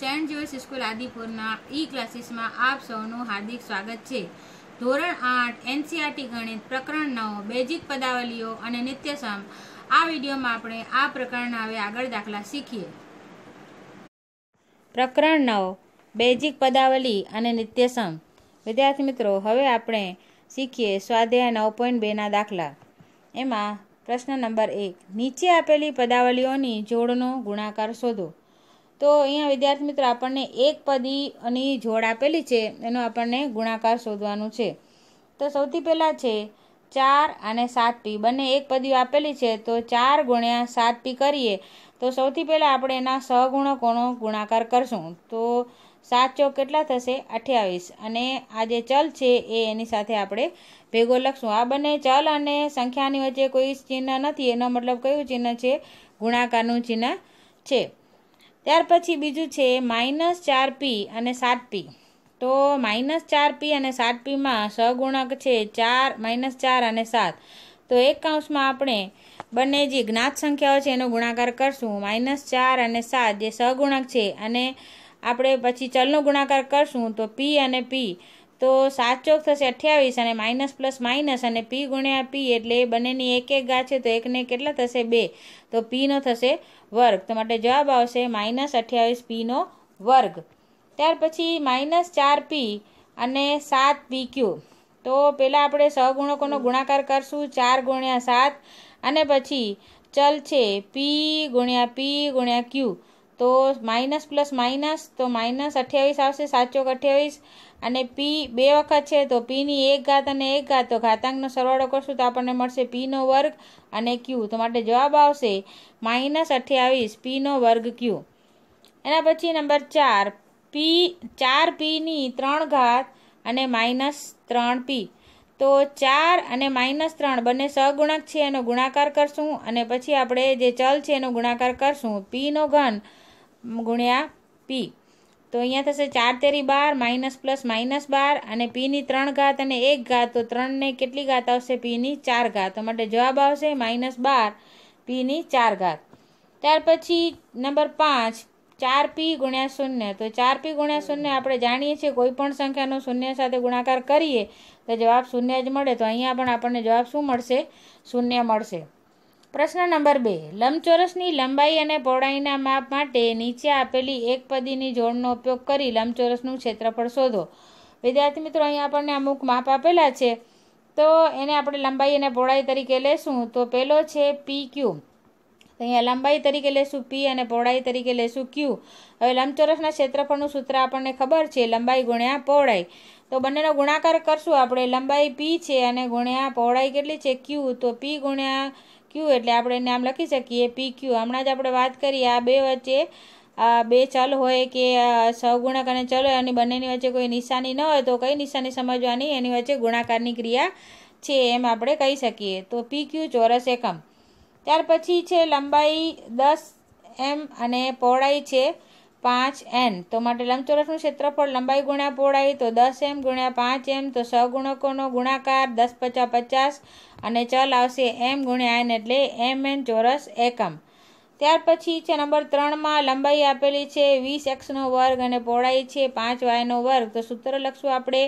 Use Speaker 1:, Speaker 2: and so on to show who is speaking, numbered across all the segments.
Speaker 1: Saint જોઈસ school આદિપુરના ઈ ક્લાસીસમાં આપ સૌનું હાર્દિક સ્વાગત છે ધોરણ આઠ એનસીઆરટી ગણિત પ્રકરણ નવ બેઝિક પદાવલીઓ અને નિત્યસમ આ વિડીયોમાં આપણે આ પ્રકરણના હવે આગળ દાખલા શીખીએ પ્રકરણ નવ બેઝિક પદાવલી અને નિત્યસમ વિદ્યાર્થી મિત્રો હવે આપણે શીખીએ સ્વાધ્યાય નવ પોઈન્ટ બેના દાખલા એમાં પ્રશ્ન નંબર એક નીચે આપેલી પદાવલીઓની જોડનો ગુણાકાર શોધો તો અહીંયા વિદ્યાર્થી મિત્રો આપણને એક પદી અને જોડ આપેલી છે એનો આપણને ગુણાકાર શોધવાનું છે તો સૌથી પહેલાં છે ચાર અને સાત પી બંને એક પદીઓ આપેલી છે તો ચાર ગુણ્યા સાત પી કરીએ તો સૌથી પહેલાં આપણે એના સહગુણકોનો ગુણાકાર કરશું તો સાત ચોક કેટલા થશે અઠ્યાવીસ અને આ જે ચલ છે એ એની સાથે આપણે ભેગો લખશું આ બંને ચલ અને સંખ્યાની વચ્ચે કોઈ ચિહ્ન નથી એનો મતલબ કયું ચિહ્ન છે ગુણાકારનું ચિહ્ન છે ત્યાર પછી બીજું છે માઇનસ ચાર પી અને સાત પી તો માઇનસ ચાર પી અને સાત પીમાં સહગુણક છે ચાર માઇનસ ચાર અને સાત તો એક કાંસમાં આપણે બંને જે જ્ઞાત સંખ્યાઓ છે એનો ગુણાકાર કરશું માઇનસ ચાર અને સાત જે સહગુણક છે અને આપણે પછી ચલનો ગુણાકાર કરશું તો પી અને પી તો સાત ચોક થશે અઠ્યાવીસ અને માઇનસ પ્લસ માઇનસ અને પી ગુણ્યા પી એટલે એ બંનેની એક એક ગા છે તો એકને કેટલા થશે બે તો પીનો થશે વર્ગ તો માટે જવાબ આવશે માઇનસ અઠ્યાવીસ પીનો વર્ગ ત્યાર પછી માઇનસ ચાર પી અને સાત પી ક્યુ તો પહેલાં આપણે સહગુણકોનો ગુણાકાર કરશું ચાર ગુણ્યા સાત અને પછી ચલ છે પી ગુણ્યા પી ગુણ્યા ક્યુ તો માઇનસ પ્લસ માઇનસ તો માઇનસ અઠ્યાવીસ આવશે સાચો અઠ્યાવીસ અને પી બે વખત છે તો પીની એક ઘાત અને એક ઘાત તો ઘાતાંકનો સરવાળો કરશું તો આપણને મળશે પીનો વર્ગ અને ક્યુ તો માટે જવાબ આવશે માઇનસ અઠ્યાવીસ પીનો વર્ગ ક્યુ એના પછી નંબર ચાર પી ચાર પીની ત્રણ ઘાત અને માઇનસ ત્રણ પી તો ચાર અને માઇનસ ત્રણ બંને સહગુણક છે એનો ગુણાકાર કરશું અને પછી આપણે જે ચલ છે એનો ગુણાકાર કરશું પીનો ઘન ગુણ્યા પી તો અહીંયા થશે ચાર તેરી બાર માઇનસ પ્લસ માઇનસ બાર અને પીની ત્રણ ઘાત અને એક ઘાત તો ત્રણને કેટલી ઘાત આવશે પીની ચાર ઘાત માટે જવાબ આવશે માઇનસ બાર પીની ચાર ઘાત ત્યાર પછી નંબર પાંચ ચાર પી ગુણ્યા શૂન્ય તો ચાર પી ગુણ્યા શૂન્ય આપણે જાણીએ છીએ કોઈ પણ સંખ્યાનો શૂન્ય સાથે ગુણાકાર કરીએ તો જવાબ શૂન્ય જ મળે તો અહીંયા પણ આપણને જવાબ શું મળશે શૂન્ય મળશે પ્રશ્ન નંબર બે લંબચોરસની લંબાઈ અને પહોળાઈના માપ માટે નીચે આપેલી એક પદીની જોડનો ઉપયોગ કરી લંબચોરસનું ક્ષેત્રફળ શોધો વિદ્યાર્થી મિત્રો અહીંયા આપણને અમુક માપ આપેલા છે તો એને આપણે લંબાઈ અને પહોળાઈ તરીકે લેશું તો પહેલો છે પી ક્યુ અહીંયા લંબાઈ તરીકે લેશું પી અને પહોળાઈ તરીકે લેશું ક્યુ હવે લંબચોરસના ક્ષેત્રફળનું સૂત્ર આપણને ખબર છે લંબાઈ ગુણ્યા પહોળાઈ તો બંનેનો ગુણાકાર કરશું આપણે લંબાઈ પી છે અને ગુણ્યા પહોળાઈ કેટલી છે ક્યૂ તો પી ગુણ્યા ક્યુ એટલે આપણે એને આમ લખી શકીએ પી ક્યુ હમણાં જ આપણે વાત કરી આ બે વચ્ચે બે ચલ હોય કે સહગુણક અને ચલ હોય અને બંનેની વચ્ચે કોઈ નિશાની ન હોય તો કઈ નિશાની સમજવાની એની વચ્ચે ગુણાકારની ક્રિયા છે એમ આપણે કહી શકીએ તો પી ક્યુ ચોરસ એકમ ત્યાર પછી છે લંબાઈ દસ એમ અને પહોળાઈ છે પાંચ એન તો માટે લંબચોરસનું ક્ષેત્રફળ લંબાઈ ગુણ્યા પહોળાઈ તો દસ એમ ગુણ્યા પાંચ એમ તો સહગુણકોનો ગુણાકાર દસ પચાસ પચાસ અને ચલ આવશે એમ ગુણ્યા એન એટલે એમ એન ચોરસ એકમ ત્યાર પછી છે નંબર ત્રણમાં લંબાઈ આપેલી છે વીસ એક્સનો વર્ગ અને પહોળાઈ છે પાંચ વાયનો વર્ગ તો સૂત્ર લખશું આપણે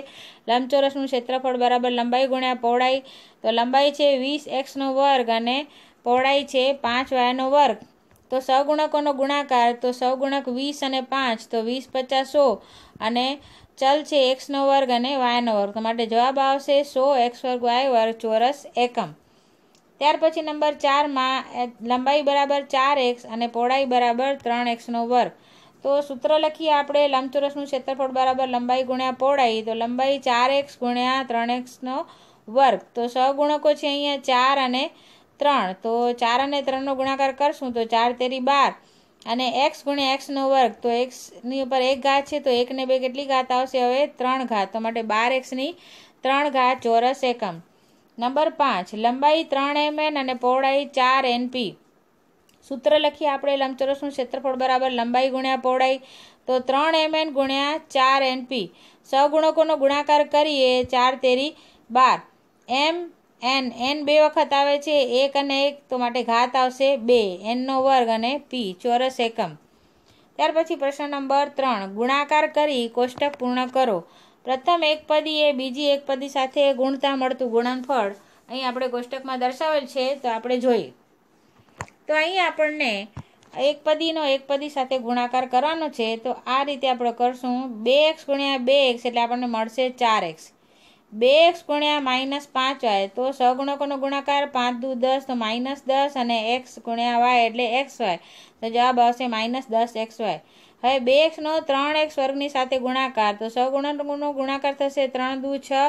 Speaker 1: લંબચોરસનું ક્ષેત્રફળ બરાબર લંબાઈ ગુણ્યા પહોળાઈ તો લંબાઈ છે વીસ એક્સનો વર્ગ અને પહોળાઈ છે પાંચ વાયનો વર્ગ તો સગુણકોનો ગુણાકાર તો સગુણક વીસ અને પાંચ તો વીસ પચાસ સો અને ચલ છે એક્સનો વર્ગ અને વાયનો વર્ગ માટે જવાબ આવશે સો એક્સ વર્ગ વાય વર્ગ ચોરસ એકમ ત્યાર પછી નંબર ચારમાં લંબાઈ બરાબર ચાર એક્સ અને પહોળાઈ બરાબર ત્રણ એક્સનો વર્ગ તો સૂત્ર લખીએ આપણે લંબચોરસનું ક્ષેત્રફળ બરાબર લંબાઈ ગુણ્યા પહોળાઈ તો લંબાઈ ચાર એક્સ ગુણ્યા ત્રણ એક્સનો વર્ગ તો સહગુણકો છે અહીંયા ચાર અને ત્રણ તો ચાર અને ત્રણનો ગુણાકાર કરશું તો ચાર તેરી બાર અને એક્સ ગુણ્યા એક્સનો વર્ગ તો એક્સની ઉપર એક ઘાત છે તો એકને બે કેટલી ઘાત આવશે હવે ત્રણ ઘાત તો માટે બાર એક્સની ત્રણ ઘાત ચોરસ એકમ નંબર પાંચ લંબાઈ ત્રણ એમએન અને પહોળાઈ ચાર એનપી સૂત્ર લખીએ આપણે લંબચોરસનું ક્ષેત્રફળ બરાબર લંબાઈ ગુણ્યા પહોળાઈ તો ત્રણ એમએન ગુણ્યા ચાર એનપી સહગુણકોનો ગુણાકાર કરીએ ચાર તેરી બાર એમ એન એન બે વખત આવે છે એક અને એક તો માટે ઘાત આવશે બે એનનો વર્ગ અને પી ચોરસ એકમ ત્યાર પછી પ્રશ્ન નંબર ત્રણ ગુણાકાર કરી કોષ્ટક પૂર્ણ કરો પ્રથમ એક પદી એ બીજી એકપદી સાથે ગુણતા મળતું ગુણનફળ અહીં આપણે કોષ્ટકમાં દર્શાવેલ છે તો આપણે જોઈએ તો અહીં આપણને એક પદીનો એક પદી સાથે ગુણાકાર કરવાનો છે તો આ રીતે આપણે કરશું બે એક્સ ગુણ્યા બે એક્સ એટલે આપણને મળશે ચાર એક્સ બે એક્સ ગુણ્યા માઇનસ પાંચ વાય તો સગુણકોનો ગુણાકાર પાંચ દુ દસ તો માઇનસ દસ અને એક્સ ગુણ્યા વાય એટલે એક્સ વાય તો જવાબ આવશે માઇનસ દસ એક્સ વાય હવે બે એક્સનો ત્રણ એક્સ વર્ગની સાથે ગુણાકાર તો સગુણકનો ગુણાકાર થશે ત્રણ દુ છ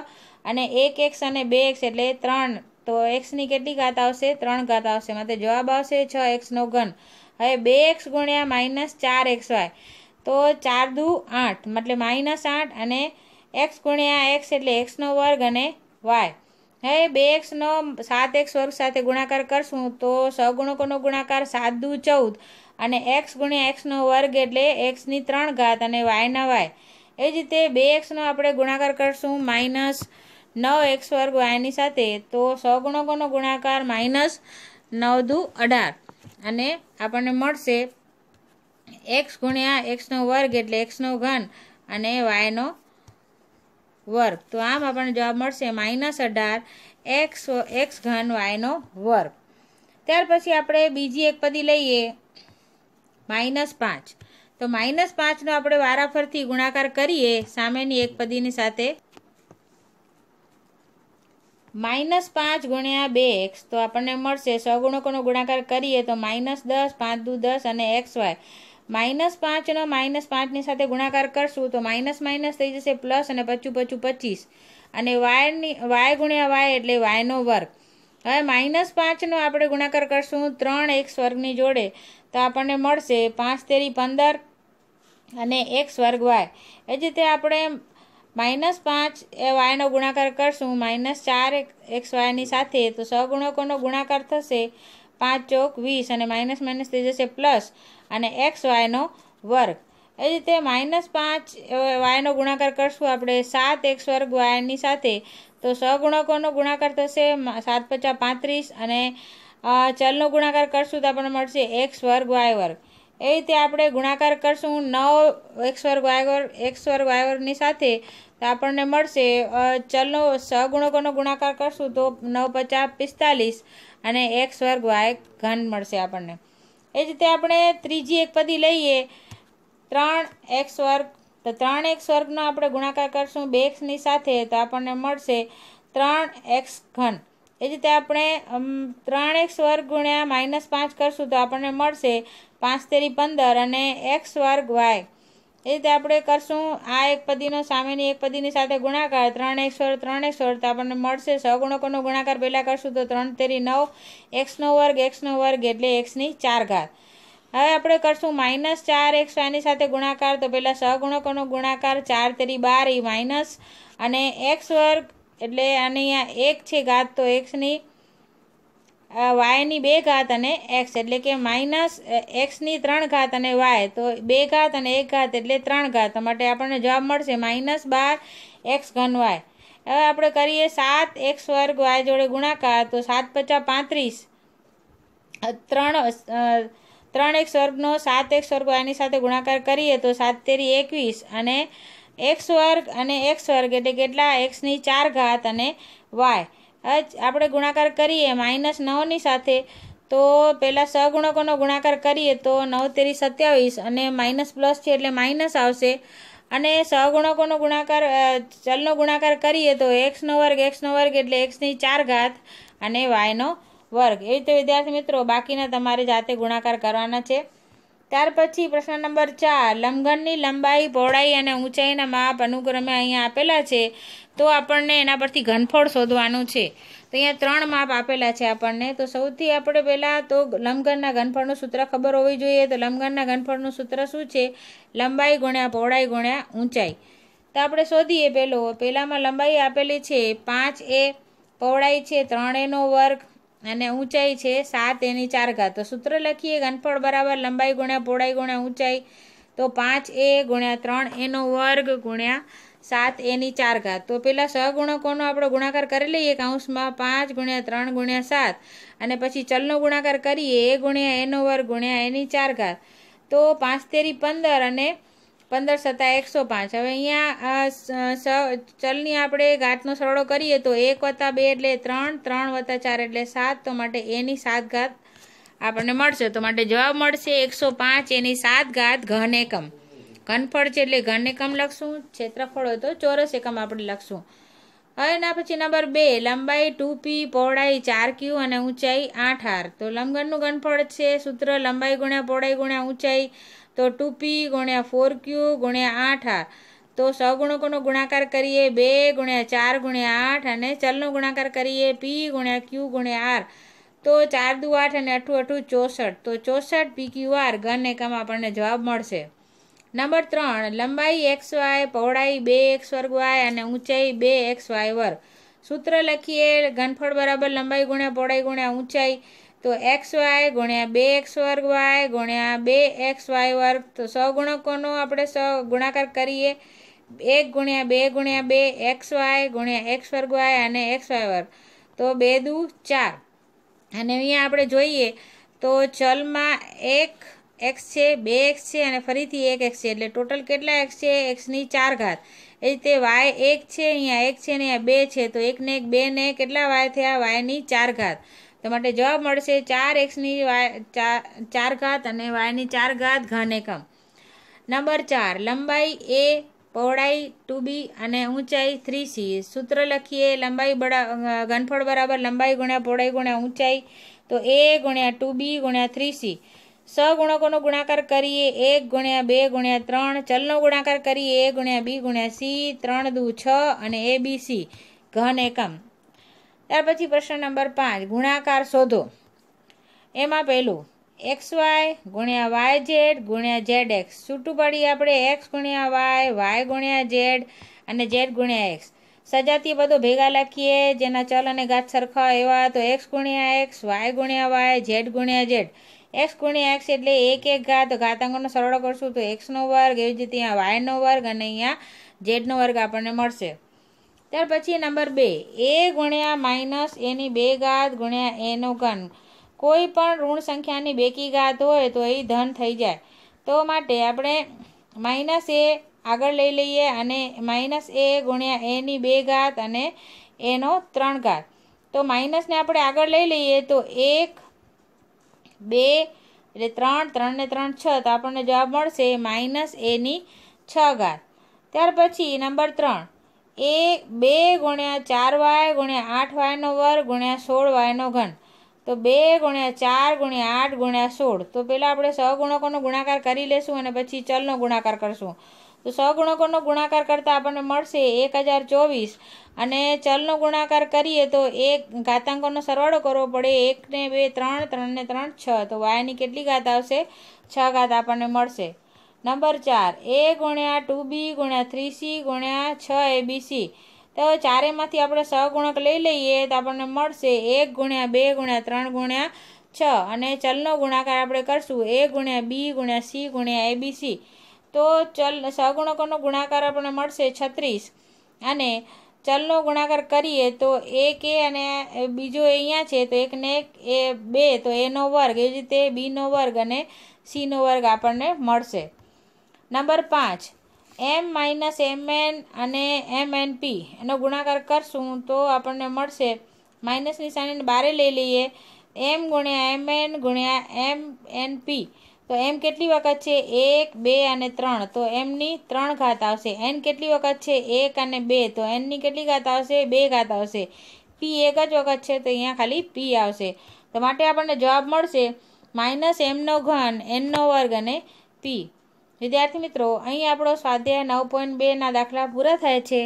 Speaker 1: અને એક એક્સ અને બે એક્સ એટલે ત્રણ તો એક્સની કેટલી ઘાત આવશે ત્રણ ઘાત આવશે માટે જવાબ આવશે છ એક્સનો ઘન હવે બે એક્સ ગુણ્યા માઇનસ ચાર એક્સ વાય તો ચાર દુ આઠ મતલબ માઇનસ આઠ અને એક્સ ગુણ્યા એક્સ એટલે એક્સનો વર્ગ અને વાય હવે બે એક્સનો સાત એક્સ વર્ગ સાથે ગુણાકાર કરશું તો સગુણકોનો ગુણાકાર સાત દુ ચૌદ અને એક્સ ગુણ્યા એક્સનો વર્ગ એટલે એક્સની ત્રણ ઘાત અને વાયના વાય એ જ રીતે બે એક્સનો આપણે ગુણાકાર કરશું માઇનસ નવ એક્સ વર્ગ વાયની સાથે તો સગુણકોનો ગુણાકાર માઇનસ નવ દુ અઢાર અને આપણને મળશે એક્સ ગુણ્યા એક્સનો વર્ગ એટલે એક્સનો ઘન અને વાયનો વર્ગ તો આમ આપણને જવાબ મળશે માઇનસ અઢાર એક્સ એક્સ ઘન વાયનો વર્ગ ત્યાર પછી આપણે બીજી એક પદી લઈએ માઇનસ પાંચ તો માઇનસ પાંચનો આપણે વારાફરથી ગુણાકાર કરીએ સામેની એક પદીની સાથે માઇનસ પાંચ ગુણ્યા બે એક્સ તો આપણને મળશે સગુણકોનો ગુણાકાર કરીએ તો માઇનસ દસ પાંચ દુ દસ અને એક્સ વાય માઇનસ પાંચનો માઇનસ પાંચની સાથે ગુણાકાર કરશું તો માઇનસ માઇનસ થઈ જશે પ્લસ અને પચું પચું પચીસ અને વાયની વાય ગુણ્યા વાય એટલે વાયનો વર્ગ હવે માઇનસ પાંચનો આપણે ગુણાકાર કરશું ત્રણ એક સ્વર્ગની જોડે તો આપણને મળશે પાંચ તેરી પંદર અને એક સ્વર્ગ વાય એ જ રીતે આપણે માઇનસ પાંચ એ વાયનો ગુણાકાર કરશું માઇનસ ચાર એક એક્સ વાયની સાથે તો સગુણકોનો ગુણાકાર થશે પાંચ ચોક વીસ અને માઇનસ માઇનસ થઈ જશે પ્લસ અને એક્સ વાયનો વર્ગ એ રીતે માઇનસ પાંચ વાયનો ગુણાકાર કરશું આપણે સાત એક્સ વર્ગ વાયની સાથે તો સગુણકોનો ગુણાકાર થશે સાત પચાસ પાંત્રીસ અને ચલનો ગુણાકાર કરશું તો આપણને મળશે એક્સ વર્ગ વાય વર્ગ એ રીતે આપણે ગુણાકાર કરશું નવ એક્સ વર્ગ વાય વર્ગ એક્સ વર્ગ વાય વર્ગની સાથે તો આપણને મળશે ચલનો સહગુણકોનો ગુણાકાર કરશું તો નવ પચાસ પિસ્તાલીસ અને એક્સ વર્ગ વાય ઘન મળશે આપણને એ જ રીતે આપણે ત્રીજી એક પદી લઈએ ત્રણ એક્સ વર્ગ તો ત્રણ એક્સ વર્ગનો આપણે ગુણાકાર કરશું બે એક્સની સાથે તો આપણને મળશે ત્રણ એક્સ ઘન એ જ રીતે આપણે ત્રણ એક્સ વર્ગ ગુણ્યા માઇનસ પાંચ કરશું તો આપણને મળશે પાંચ તેરી પંદર અને એક્સ વર્ગ વાય એ રીતે આપણે કરશું આ એક પદીનો સામેની એક પદીની સાથે ગુણાકાર ત્રણ એક સ્વર ત્રણ એક સોળ તો આપણને મળશે સગુણકોનો ગુણાકાર પહેલાં કરશું તો ત્રણ તેરી નવ એક્સનો વર્ગ એક્સનો વર્ગ એટલે એક્સની ચાર ઘાત હવે આપણે કરશું માઇનસ ચાર એક્સ આની સાથે ગુણાકાર તો પહેલાં સગુણકોનો ગુણાકાર ચાર તેરી બાર એ માઇનસ અને એક્સ વર્ગ એટલે આની એક છે ઘાત તો એક્સની વાયની બે ઘાત અને એક્સ એટલે કે માઇનસ એક્સની ત્રણ ઘાત અને વાય તો બે ઘાત અને એક ઘાત એટલે ત્રણ ઘાત માટે આપણને જવાબ મળશે માઇનસ બાર એક્સ ઘન વાય હવે આપણે કરીએ સાત એક્સ વર્ગ વાય જોડે ગુણાકાર તો સાત પચાસ પાંત્રીસ ત્રણ ત્રણ એક વર્ગનો સાત એક્સ વર્ગ વાયની સાથે ગુણાકાર કરીએ તો સાત તેરી એકવીસ અને એક્સ વર્ગ અને એક્સ વર્ગ એટલે કેટલા એક્સની ચાર ઘાત અને વાય જ આપણે ગુણાકાર કરીએ માઇનસ નવની સાથે તો પહેલાં સહગુણકોનો ગુણાકાર કરીએ તો નવ તેરી સત્યાવીસ અને માઇનસ પ્લસ છે એટલે માઇનસ આવશે અને સહગુણકોનો ગુણાકાર ચલનો ગુણાકાર કરીએ તો એક્સનો વર્ગ એક્સનો વર્ગ એટલે એક્સની ચાર ઘાત અને વાયનો વર્ગ એવી રીતે વિદ્યાર્થી મિત્રો બાકીના તમારે જાતે ગુણાકાર કરવાના છે ત્યાર પછી પ્રશ્ન નંબર ચાર લંઘનની લંબાઈ પહોળાઈ અને ઊંચાઈના માપ અનુક્રમે અહીંયા આપેલા છે તો આપણને એના પરથી ઘનફળ શોધવાનું છે તો અહીંયા ત્રણ માપ આપેલા છે આપણને તો સૌથી આપણે પહેલાં તો લંબઘનના ઘનફળનું સૂત્ર ખબર હોવી જોઈએ તો લંબઘનના ઘનફળનું સૂત્ર શું છે લંબાઈ ગુણ્યા પહોળાઈ ગુણ્યા ઊંચાઈ તો આપણે શોધીએ પહેલો પહેલાંમાં લંબાઈ આપેલી છે પાંચ એ પહોળાઈ છે ત્રણ એનો વર્ગ અને ઊંચાઈ છે સાત એની ચાર ઘાત તો સૂત્ર લખીએ ઘનફળ બરાબર લંબાઈ ગુણ્યા પહોળાઈ ગુણ્યા ઊંચાઈ તો પાંચ એ ગુણ્યા ત્રણ એનો વર્ગ ગુણ્યા સાત એની ચાર ઘાત તો પેલા સહગુણકોનો આપણો ગુણાકાર કરી લઈએ કાંસમાં પાંચ ગુણ્યા ત્રણ ગુણ્યા સાત અને પછી ચલનો ગુણાકાર કરીએ એ ગુણ્યા એનો વર્ગ ગુણ્યા એની ચાર ઘાત તો પાંચ તેરી પંદર અને પંદર સત્તા એકસો પાંચ હવે અહીંયા ચલની આપણે ઘાતનો સરળો કરીએ તો એક વત્તા બે એટલે ત્રણ ત્રણ વત્તા ચાર એટલે સાત તો માટે એની સાત ઘાત આપણને મળશે તો માટે જવાબ મળશે એકસો પાંચ એની સાત ઘાત ઘન એકમ કનફળ છે એટલે ઘન એકમ લખશું ક્ષેત્રફળ હોય તો ચોરસ એકમ આપણે લખશું હવે એના પછી નંબર બે લંબાઈ ટુ પી પહોળાઈ ચાર ક્યુ અને ઊંચાઈ આઠ આર તો લંબગણનું ઘનફળ છે સૂત્ર લંબાઈ ગુણ્યા પહોળાઈ ગુણ્યા ઊંચાઈ તો ટુ પી ગુણ્યા ફોર ક્યુ ગુણ્યા આઠ આર તો સગુણકોનો ગુણાકાર કરીએ બે ગુણ્યા ચાર ગુણ્યા આઠ અને ચલનો ગુણાકાર કરીએ પી ગુણ્યા ક્યુ ગુણ્યા આર તો ચાર દુ આઠ અને અઠું અઠું ચોસઠ તો ચોસઠ પી ક્યુ આર ઘન એકમ આપણને જવાબ મળશે નંબર ત્રણ લંબાઈ એક્સ વાય પહોળાઈ બે એક્સ વર્ગ વાય અને ઊંચાઈ બે એક્સ વાય વર્ગ સૂત્ર લખીએ ઘનફળ બરાબર લંબાઈ ગુણ્યા પહોળાઈ ગુણ્યા ઊંચાઈ તો એક્સ વાય ગુણ્યા બે એક્સ વર્ગ વાય ગુણ્યા બે એક્સ વાય વર્ગ તો સો ગુણકોનો આપણે સ ગુણાકાર કરીએ એક ગુણ્યા બે ગુણ્યા બે એક્સ વાય ગુણ્યા એક્સ વર્ગ વાય અને એક્સ વાય વર્ગ તો બે દુ ચાર અને અહીંયા આપણે જોઈએ તો ચલમાં એક એક્સ છે બે એક્સ છે અને ફરીથી એક એક્સ છે એટલે ટોટલ કેટલા એક્સ છે એક્સની ચાર ઘાત એ રીતે વાય એક છે અહીંયા એક છે ને અહીંયા બે છે તો એકને એક બે ને કેટલા વાય થયા વાયની ચાર ઘાત તો માટે જવાબ મળશે ચાર એક્સની વાય ચાર ઘાત અને વાયની ચાર ઘાત ઘન એકમ નંબર ચાર લંબાઈ એ પહોળાઈ ટુ બી અને ઊંચાઈ થ્રી સી સૂત્ર લખીએ લંબાઈ બડા ઘનફળ બરાબર લંબાઈ ગુણ્યા પહોળાઈ ગુણ્યા ઊંચાઈ તો એ ગુણ્યા ટુ બી ગુણ્યા થ્રી સી સગુણકોનો ગુણાકાર કરીએ એક ગુણ્યા બે ગુણ્યા ત્રણ ચલનો ગુણાકાર કરીએ એ ગુણ્યા બી ગુણ્યા સી ત્રણ દુ છ અને એ બી સી ઘન એકમ ત્યાર પછી પ્રશ્ન નંબર પાંચ ગુણાકાર શોધો એમાં પહેલું એક્સ વાય ગુણ્યા વાય ઝેડ ગુણ્યા ઝેડ એક્સ છૂટું પડી આપણે એક્સ ગુણ્યા વાય વાય ગુણ્યા ઝેડ અને ઝેડ ગુણ્યા એક્સ સજાતીય બધો ભેગા લખીએ જેના ચલ અને ઘાત સરખા એવા તો એક્સ ગુણ્યા એક્સ વાય ગુણ્યા વાય ઝેડ ગુણ્યા ઝેડ એક્સ ગુણ્યા એક્સ એટલે એક એક ઘાત ઘાતાંકોનો સરવાળો કરશું તો એક્સનો વર્ગ એવી જ રીતે અહીંયા વાયનો વર્ગ અને અહીંયા ઝેડનો વર્ગ આપણને મળશે ત્યાર પછી નંબર બે એ ગુણ્યા માઇનસ એની બે ઘાત ગુણ્યા એનો ઘન કોઈ પણ ઋણ સંખ્યાની બેકી ઘાત હોય તો એ ધન થઈ જાય તો માટે આપણે માઇનસ એ આગળ લઈ લઈએ અને માઇનસ એ ગુણ્યા એની બે ઘાત અને એનો ત્રણ ઘાત તો માઇનસને આપણે આગળ લઈ લઈએ તો એક બે એટલે ત્રણ ત્રણ ને ત્રણ છ તો આપણને જવાબ મળશે માઇનસ એની છ ઘાત ત્યાર પછી નંબર ત્રણ એ બે ગુણ્યા ચાર વાય ગુણ્યા આઠ વાયનો વર્ગ ગુણ્યા સોળ વાયનો ઘન તો બે ગુણ્યા ચાર ગુણ્યા આઠ ગુણ્યા સોળ તો પહેલાં આપણે સહગુણકોનો ગુણાકાર કરી લેશું અને પછી ચલનો ગુણાકાર કરશું તો સગુણકોનો ગુણાકાર કરતાં આપણને મળશે એક હજાર ચોવીસ અને ચલનો ગુણાકાર કરીએ તો એક ઘાતાંકોનો સરવાળો કરવો પડે એકને બે ત્રણ ત્રણને ત્રણ છ તો વાયની કેટલી ઘાત આવશે છ ઘાત આપણને મળશે નંબર ચાર એ ગુણ્યા ટુ બી ગુણ્યા થ્રી સી ગુણ્યા છ એ બી સી તો ચારેમાંથી આપણે સગુણક લઈ લઈએ તો આપણને મળશે એક ગુણ્યા બે ગુણ્યા ત્રણ ગુણ્યા છ અને ચલનો ગુણાકાર આપણે કરશું એ ગુણ્યા બી ગુણ્યા સી ગુણ્યા એ બી સી તો ચલ સહગુણકોનો ગુણાકાર આપણને મળશે છત્રીસ અને ચલનો ગુણાકાર કરીએ તો એક એ અને બીજો અહીંયા છે તો એકને એક એ બે તો એનો વર્ગ એ રીતે બીનો વર્ગ અને સીનો વર્ગ આપણને મળશે નંબર પાંચ એમ માઇનસ એમ એન અને એમ એન પી એનો ગુણાકાર કરશું તો આપણને મળશે માઇનસ નિશાનીને બારે લઈ લઈએ એમ ગુણ્યા એમ એન ગુણ્યા એમ એન પી તો એમ કેટલી વખત છે એક બે અને ત્રણ તો એમની ત્રણ ઘાત આવશે એન કેટલી વખત છે એક અને બે તો એનની કેટલી ઘાત આવશે બે ઘાત આવશે પી એક જ વખત છે તો અહીંયા ખાલી પી આવશે તો માટે આપણને જવાબ મળશે માઇનસ એમનો ઘન એનનો વર્ગ અને પી વિદ્યાર્થી મિત્રો અહીં આપણો સ્વાધ્યાય નવ પોઈન્ટ બેના દાખલા પૂરા થાય છે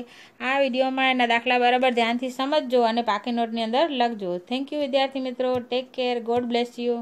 Speaker 1: આ વિડીયોમાં એના દાખલા બરાબર ધ્યાનથી સમજજો અને પાકી નોટની અંદર લખજો થેન્ક યુ વિદ્યાર્થી મિત્રો take care God bless you